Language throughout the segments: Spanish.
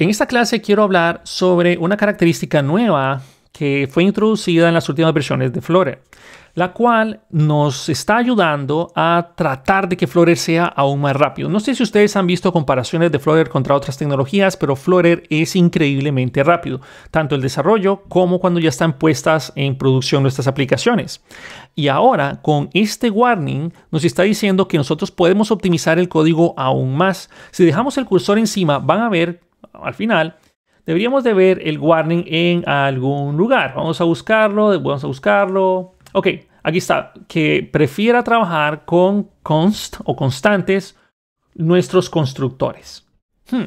En esta clase quiero hablar sobre una característica nueva que fue introducida en las últimas versiones de Flutter, la cual nos está ayudando a tratar de que Flutter sea aún más rápido. No sé si ustedes han visto comparaciones de Flutter contra otras tecnologías, pero Flutter es increíblemente rápido, tanto el desarrollo como cuando ya están puestas en producción nuestras aplicaciones. Y ahora, con este warning, nos está diciendo que nosotros podemos optimizar el código aún más. Si dejamos el cursor encima, van a ver al final, deberíamos de ver el warning en algún lugar. Vamos a buscarlo, vamos a buscarlo. Ok, aquí está, que prefiera trabajar con const o constantes nuestros constructores. Hmm.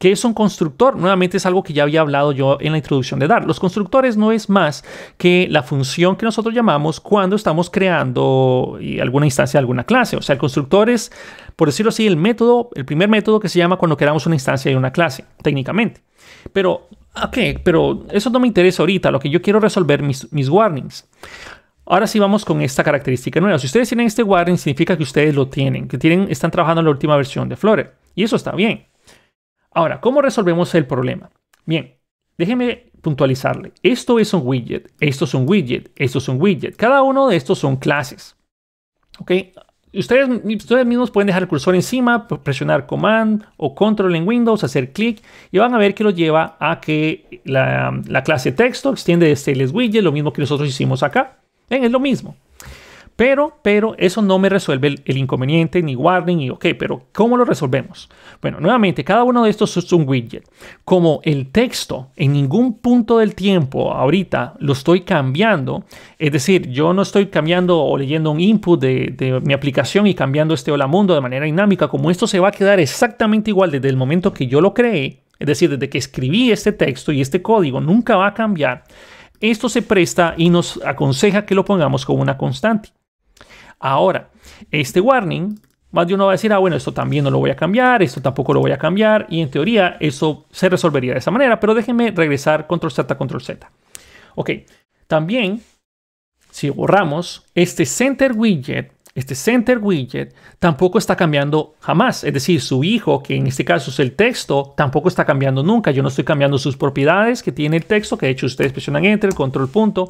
¿Qué es un constructor? Nuevamente es algo que ya había hablado yo en la introducción de DART. Los constructores no es más que la función que nosotros llamamos cuando estamos creando eh, alguna instancia de alguna clase. O sea, el constructor es, por decirlo así, el método, el primer método que se llama cuando creamos una instancia de una clase, técnicamente. Pero, ok, pero eso no me interesa ahorita. Lo que yo quiero resolver mis, warnings. Ahora sí vamos con esta característica nueva. Si ustedes tienen este warning, significa que ustedes lo tienen, que tienen, están trabajando en la última versión de Flutter. Y eso está bien. Ahora, ¿cómo resolvemos el problema? Bien, déjenme puntualizarle. Esto es un widget, esto es un widget, esto es un widget. Cada uno de estos son clases. ¿Ok? Ustedes, ustedes mismos pueden dejar el cursor encima, presionar Command o Control en Windows, hacer clic y van a ver que lo lleva a que la, clase texto extiende de este les widget, lo mismo que nosotros hicimos acá. Es lo mismo. Pero, pero eso no me resuelve el, inconveniente, ni warning, y ok, pero ¿cómo lo resolvemos? Bueno, nuevamente, cada uno de estos es un widget. Como el texto en ningún punto del tiempo ahorita lo estoy cambiando, es decir, yo no estoy cambiando o leyendo un input de, de mi aplicación y cambiando este hola mundo de manera dinámica, como esto se va a quedar exactamente igual desde el momento que yo lo creé, es decir, desde que escribí este texto y este código nunca va a cambiar, esto se presta y nos aconseja que lo pongamos como una constante. Ahora, este warning, más de uno va a decir, ah, bueno, esto también no lo voy a cambiar, esto tampoco lo voy a cambiar, y en teoría eso se resolvería de esa manera, pero déjenme regresar control Z, control Z. Ok, también, si borramos, este center widget este center widget tampoco está cambiando jamás. Es decir, su hijo, que en este caso es el texto, tampoco está cambiando nunca. Yo no estoy cambiando sus propiedades que tiene el texto, que de hecho ustedes presionan enter, control punto,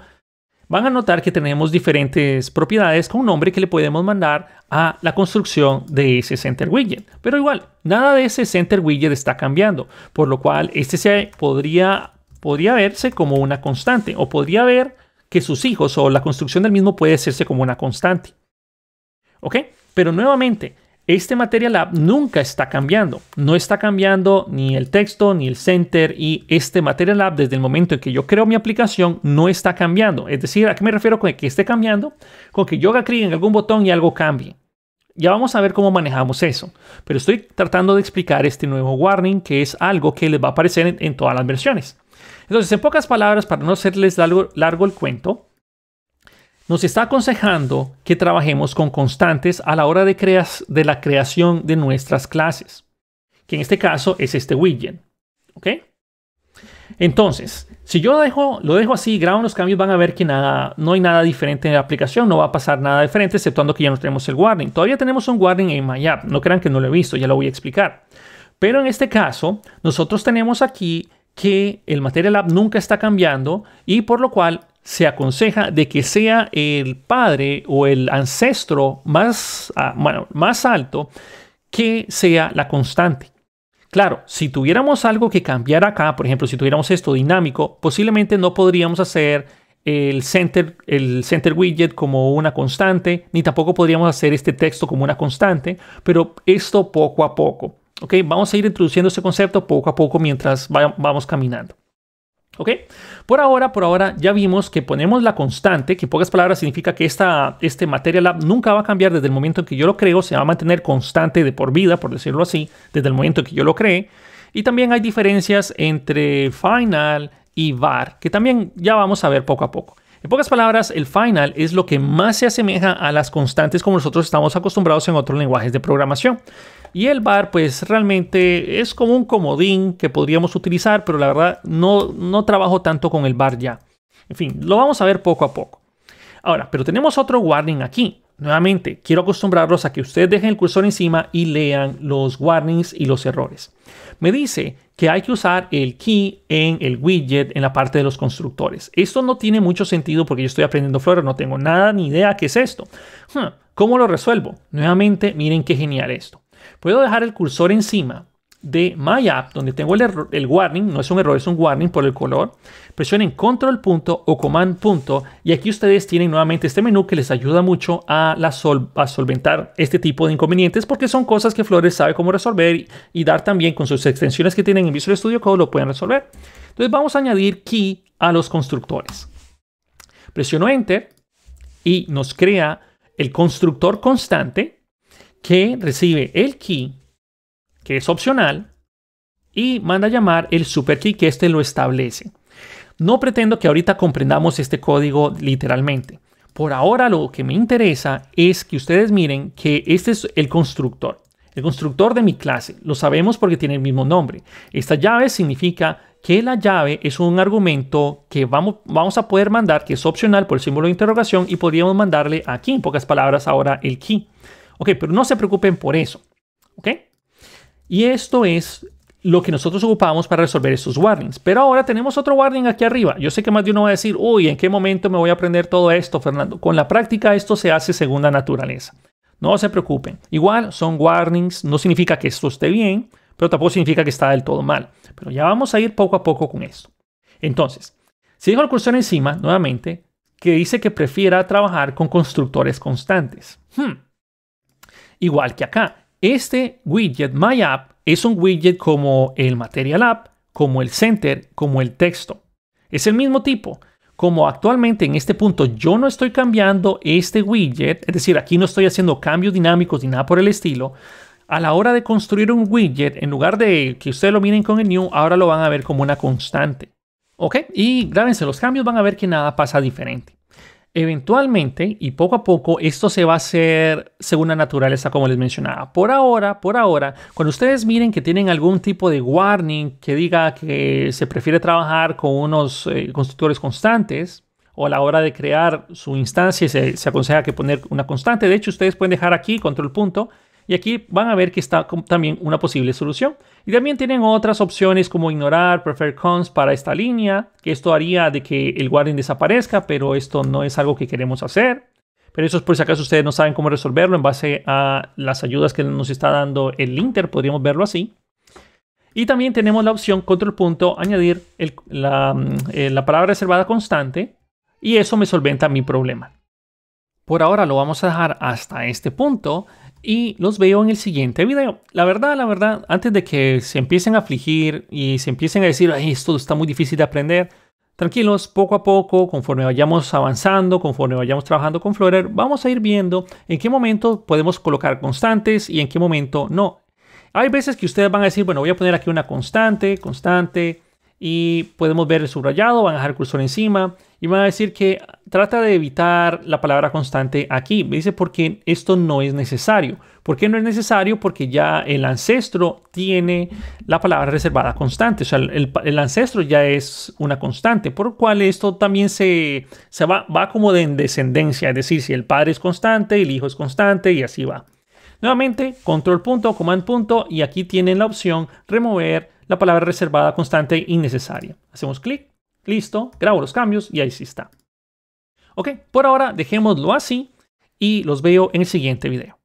van a notar que tenemos diferentes propiedades con un nombre que le podemos mandar a la construcción de ese center widget. Pero igual, nada de ese center widget está cambiando, por lo cual este podría, podría verse como una constante o podría ver que sus hijos o la construcción del mismo puede hacerse como una constante. ¿Ok? Pero nuevamente, este Material App nunca está cambiando. No está cambiando ni el texto ni el center y este Material App desde el momento en que yo creo mi aplicación no está cambiando. Es decir, ¿a qué me refiero con que esté cambiando? Con que yo haga clic en algún botón y algo cambie. Ya vamos a ver cómo manejamos eso, pero estoy tratando de explicar este nuevo warning que es algo que les va a aparecer en, todas las versiones. Entonces, en pocas palabras, para no hacerles largo el cuento, nos está aconsejando que trabajemos con constantes a la hora de, de la creación de nuestras clases, que en este caso es este widget. ¿Ok? Entonces, si yo dejo, lo dejo así, grabo los cambios, van a ver que nada, no hay nada diferente en la aplicación, no va a pasar nada diferente, exceptuando que ya no tenemos el warning. Todavía tenemos un warning en MyApp, no crean que no lo he visto, ya lo voy a explicar. Pero en este caso, nosotros tenemos aquí que el Material App nunca está cambiando y por lo cual se aconseja de que sea el padre o el ancestro más, ah, más alto que sea la constante. Claro, si tuviéramos algo que cambiar acá, por ejemplo, si tuviéramos esto dinámico, posiblemente no podríamos hacer el center, el center widget como una constante, ni tampoco podríamos hacer este texto como una constante, pero esto poco a poco. ¿ok? Vamos a ir introduciendo este concepto poco a poco mientras vamos caminando. ¿ok? Por ahora, por ahora ya vimos que ponemos la constante, que en pocas palabras significa que esta, este Material nunca va a cambiar desde el momento en que yo lo creo, se va a mantener constante de por vida, por decirlo así, desde el momento en que yo lo creé. Y también hay diferencias entre Final y VAR, que también ya vamos a ver poco a poco. En pocas palabras, el final es lo que más se asemeja a las constantes como nosotros estamos acostumbrados en otros lenguajes de programación. Y el bar, pues realmente es como un comodín que podríamos utilizar, pero la verdad no, no trabajo tanto con el bar ya. En fin, lo vamos a ver poco a poco. Ahora, pero tenemos otro warning aquí. Nuevamente, quiero acostumbrarlos a que ustedes dejen el cursor encima y lean los warnings y los errores. Me dice que hay que usar el key en el widget en la parte de los constructores. Esto no tiene mucho sentido porque yo estoy aprendiendo Flutter, no tengo nada ni idea qué es esto. ¿Cómo lo resuelvo? Nuevamente, miren qué genial esto. Puedo dejar el cursor encima de MyApp donde tengo el, el, warning, no es un error, es un warning por el color. Presionen Control punto o Command punto y aquí ustedes tienen nuevamente este menú que les ayuda mucho a, solventar este tipo de inconvenientes porque son cosas que Flores sabe cómo resolver y, dar también con sus extensiones que tienen en Visual Studio Code lo pueden resolver. Entonces vamos a añadir key a los constructores. Presiono Enter y nos crea el constructor constante que recibe el key, que es opcional, y manda a llamar el super key que este lo establece. No pretendo que ahorita comprendamos este código literalmente. Por ahora lo que me interesa es que ustedes miren que este es el constructor, el constructor de mi clase. Lo sabemos porque tiene el mismo nombre. Esta llave significa que la llave es un argumento que vamos, vamos a poder mandar, que es opcional por el símbolo de interrogación, y podríamos mandarle aquí, en pocas palabras, ahora el key. Ok, pero no se preocupen por eso. Ok. Y esto es lo que nosotros ocupamos para resolver estos warnings. Pero ahora tenemos otro warning aquí arriba. Yo sé que más de uno va a decir, uy, ¿en qué momento me voy a aprender todo esto, Fernando? Con la práctica esto se hace según naturaleza. No se preocupen. Igual son warnings, no significa que esto esté bien, pero tampoco significa que está del todo mal. Pero ya vamos a ir poco a poco con esto. Entonces, si dejo el cursor encima, nuevamente, que dice que prefiera trabajar con constructores constantes. Hmm. Igual que acá, este widget MyApp es un widget como el Material App, como el Center, como el texto. Es el mismo tipo. Como actualmente en este punto yo no estoy cambiando este widget, es decir, aquí no estoy haciendo cambios dinámicos ni nada por el estilo, a la hora de construir un widget, en lugar de que ustedes lo miren con el new, ahora lo van a ver como una constante. ¿Ok? Y grábense los cambios, van a ver que nada pasa diferente. Eventualmente y poco a poco esto se va a hacer según la naturaleza como les mencionaba. Por ahora, por ahora, cuando ustedes miren que tienen algún tipo de warning que diga que se prefiere trabajar con unos eh, constructores constantes o a la hora de crear su instancia se, aconseja que poner una constante. De hecho, ustedes pueden dejar aquí control punto y aquí van a ver que está también una posible solución. Y también tienen otras opciones como ignorar, prefer cons para esta línea, que esto haría de que el warning desaparezca, pero esto no es algo que queremos hacer. Pero eso es por si acaso ustedes no saben cómo resolverlo en base a las ayudas que nos está dando el Inter, podríamos verlo así. Y también tenemos la opción control punto, añadir la, eh, la palabra reservada constante y eso me solventa mi problema. Por ahora lo vamos a dejar hasta este punto y los veo en el siguiente video. La verdad, la verdad, antes de que se empiecen a afligir y se empiecen a decir, esto está muy difícil de aprender, tranquilos, poco a poco, conforme vayamos avanzando, conforme vayamos trabajando con Flutter, vamos a ir viendo en qué momento podemos colocar constantes y en qué momento no. Hay veces que ustedes van a decir, bueno, voy a poner aquí una constante, constante, y podemos ver el subrayado, van a dejar el cursor encima y van a decir que trata de evitar la palabra constante aquí. Me dice porque esto no es necesario. ¿Por qué no es necesario? Porque ya el ancestro tiene la palabra reservada constante. O sea, el, ancestro ya es una constante, por lo cual esto también se, se va, va como de descendencia. Es decir, si el padre es constante, el hijo es constante y así va. Nuevamente, control punto, command punto y aquí tienen la opción remover la palabra reservada constante innecesaria. Hacemos clic, listo, grabo los cambios y ahí sí está. Ok, por ahora dejémoslo así y los veo en el siguiente video.